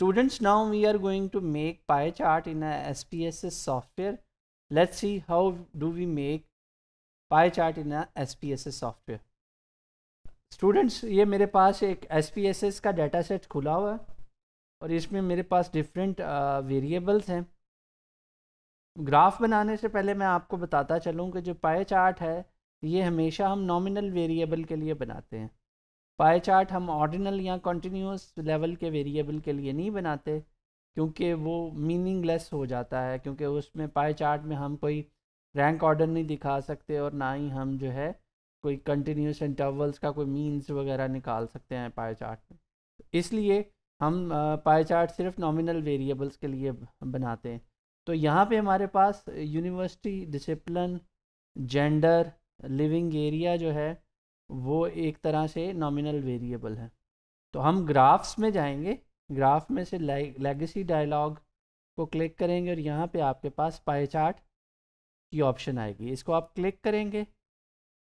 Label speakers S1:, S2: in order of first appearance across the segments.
S1: Students, now we are going to make pie chart in a SPSS software. Let's see how do we make pie chart in a SPSS software. Students, ye mere paas ek SPSS ka data set khula hua hai aur isme mere paas different uh, variables hain graph banane se pehle main aapko batata chalun ki jo pie chart hai ye hamesha hum nominal variable ke liye banate hain pie chart हम ordinal या continuous level के variable के लिए नहीं बनाते क्योंकि वो meaningless हो जाता है क्योंकि उसमें पाए चार्ट में हम कोई रैंक ऑर्डर नहीं दिखा सकते और ना ही हम जो है कोई कंटिन्यूस इंटरवल्स का कोई मीन्स वगैरह निकाल सकते हैं पाए चार्ट में इसलिए हम पाए चार्ट सिर्फ नॉमिनल वेरिएबल्स के लिए बनाते हैं तो यहाँ पे हमारे पास university discipline gender living area जो है वो एक तरह से नॉमिनल वेरिएबल है तो हम ग्राफ्स में जाएंगे ग्राफ में से लेगेसी डायलॉग को क्लिक करेंगे और यहाँ पे आपके पास पाई चार्ट की ऑप्शन आएगी इसको आप क्लिक करेंगे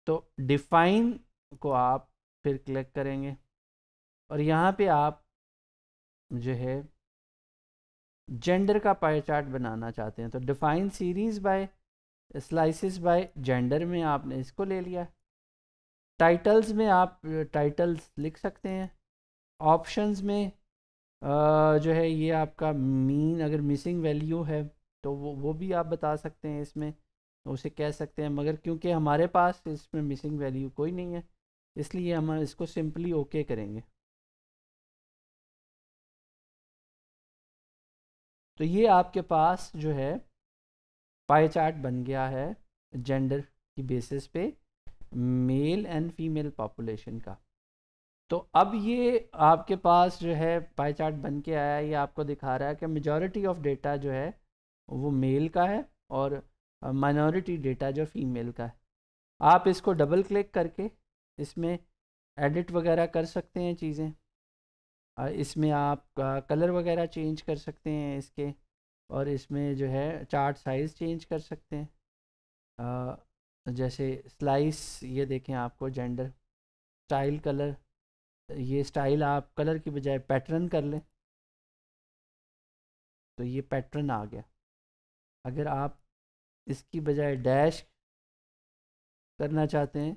S1: तो डिफाइन को आप फिर क्लिक करेंगे और यहाँ पे आप जो है जेंडर का पाई चार्ट बनाना चाहते हैं तो define series by slices by gender में आपने इसको ले लिया टाइटल्स में आप टाइटल्स लिख सकते हैं ऑप्शंस में जो है ये आपका मीन अगर मिसिंग वैल्यू है तो वो वो भी आप बता सकते हैं इसमें उसे कह सकते हैं मगर क्योंकि हमारे पास इसमें मिसिंग वैल्यू कोई नहीं है
S2: इसलिए हम इसको सिंपली ओके okay करेंगे तो ये आपके पास जो है
S1: पाई चार्ट बन गया है जेंडर की बेसिस पे मेल एंड फीमेल पॉपुलेशन का तो अब ये आपके पास जो है पाई चार्ट बन के आया है ये आपको दिखा रहा है कि मेजॉरिटी ऑफ डेटा जो है वो मेल का है और माइनॉरिटी डेटा जो फीमेल का है आप इसको डबल क्लिक करके इसमें एडिट वगैरह कर सकते हैं चीज़ें इसमें आप कलर वगैरह चेंज कर सकते हैं इसके और इसमें जो है चार्ट साइज़ चेंज कर सकते हैं जैसे स्लाइस ये देखें आपको जेंडर स्टाइल कलर ये स्टाइल आप कलर की बजाय पैटर्न कर लें
S2: तो ये पैटर्न आ गया अगर आप इसकी बजाय डैश करना चाहते हैं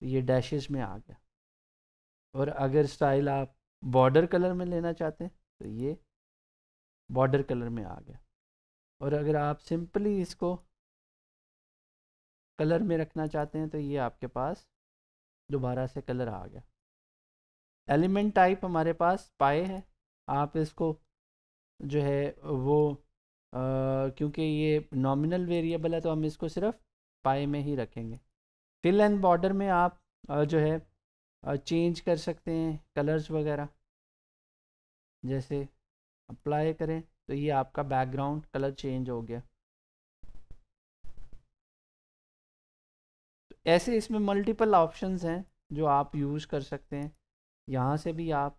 S1: तो ये डैशेस में आ गया और अगर स्टाइल आप बॉर्डर कलर में लेना चाहते हैं तो ये बॉर्डर कलर में आ गया और अगर आप सिंपली इसको कलर में रखना चाहते हैं तो ये आपके पास दोबारा से कलर आ गया एलिमेंट टाइप हमारे पास पाए है आप इसको जो है वो क्योंकि ये नॉमिनल वेरिएबल है तो हम इसको सिर्फ पाए में ही रखेंगे फिल एंड बॉर्डर में आप आ, जो है चेंज कर सकते हैं कलर्स वगैरह जैसे अप्लाई करें तो ये आपका बैकग्राउंड कलर चेंज हो गया ऐसे इसमें मल्टीपल ऑप्शंस हैं जो आप यूज़ कर सकते हैं यहाँ से भी आप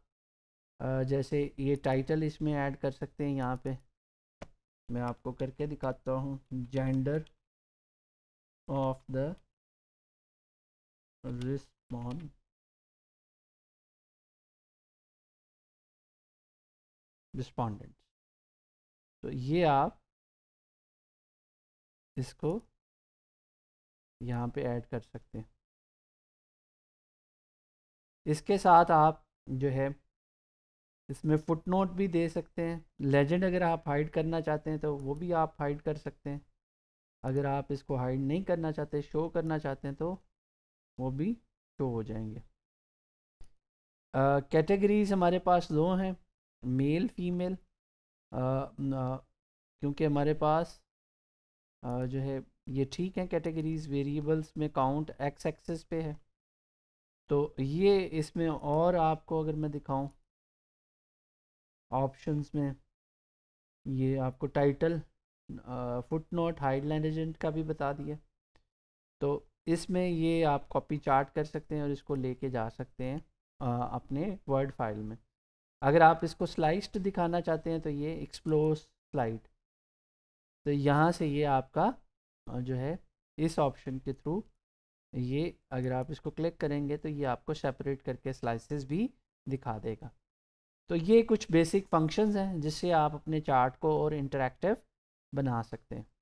S1: जैसे ये टाइटल इसमें ऐड कर सकते हैं यहाँ पे मैं आपको करके दिखाता
S2: हूँ gender of the respond respondent तो ये आप इसको यहाँ पे ऐड कर सकते हैं इसके साथ आप जो है
S1: इसमें फुट नोट भी दे सकते हैं लेजेंड अगर आप हाइड करना चाहते हैं तो वो भी आप हाइड कर सकते हैं अगर आप इसको हाइड नहीं करना चाहते शो करना चाहते हैं तो वो भी शो हो जाएंगे कैटेगरीज uh, हमारे पास दो हैं मेल फीमेल क्योंकि हमारे पास uh, जो है ये ठीक है कैटेगरीज वेरिएबल्स में काउंट एक्स एक्सेस पे है तो ये इसमें और आपको अगर मैं दिखाऊं ऑप्शंस में ये आपको टाइटल फुट नोट हाइडलाइन एजेंट का भी बता दिया तो इसमें ये आप कॉपी चार्ट कर सकते हैं और इसको लेके जा सकते हैं आ, अपने वर्ड फाइल में अगर आप इसको स्लाइस्ड दिखाना चाहते हैं तो ये एक्सप्लोर स्लाइड तो यहाँ से ये आपका जो है इस ऑप्शन के थ्रू ये अगर आप इसको क्लिक करेंगे तो ये आपको सेपरेट करके स्लाइसेस भी दिखा देगा
S2: तो ये कुछ बेसिक फंक्शंस हैं जिससे आप अपने चार्ट को और इंटरेक्टिव बना सकते हैं